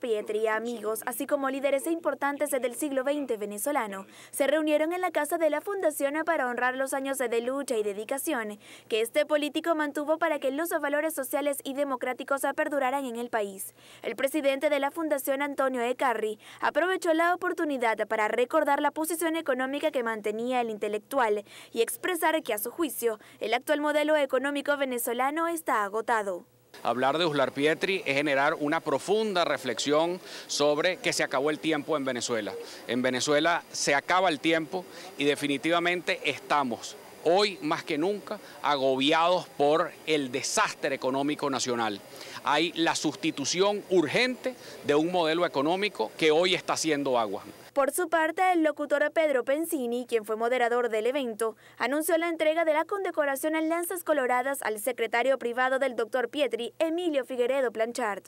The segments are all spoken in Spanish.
Pietri amigos, así como líderes e importantes del siglo XX venezolano, se reunieron en la casa de la Fundación para honrar los años de lucha y dedicación que este político mantuvo para que los valores sociales y democráticos perduraran en el país. El presidente de la Fundación, Antonio Carri, aprovechó la oportunidad para recordar la posición económica que mantenía el intelectual y expresar que, a su juicio, el actual modelo económico venezolano está agotado. Hablar de Uslar Pietri es generar una profunda reflexión sobre que se acabó el tiempo en Venezuela. En Venezuela se acaba el tiempo y definitivamente estamos hoy más que nunca agobiados por el desastre económico nacional. Hay la sustitución urgente de un modelo económico que hoy está haciendo agua. Por su parte, el locutor Pedro Pensini, quien fue moderador del evento, anunció la entrega de la condecoración en Lanzas Coloradas al secretario privado del doctor Pietri, Emilio Figueredo Planchard.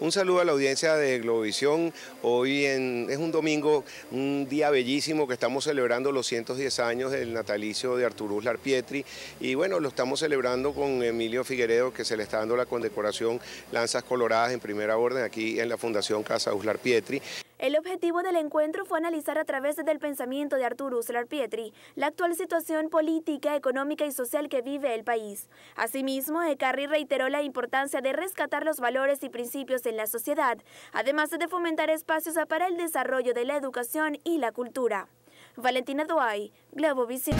Un saludo a la audiencia de Globovisión. Hoy en, es un domingo, un día bellísimo que estamos celebrando los 110 años del natalicio de Uslar Pietri Y bueno, lo estamos celebrando con Emilio Figueredo, que se le está dando la condecoración Lanzas Coloradas en primera orden aquí en la Fundación Casa Uslar Pietri. El objetivo del encuentro fue analizar a través del pensamiento de Arturo Uslar Pietri la actual situación política, económica y social que vive el país. Asimismo, Ecarri reiteró la importancia de rescatar los valores y principios en la sociedad, además de fomentar espacios para el desarrollo de la educación y la cultura. Valentina Duay, Globo Visión.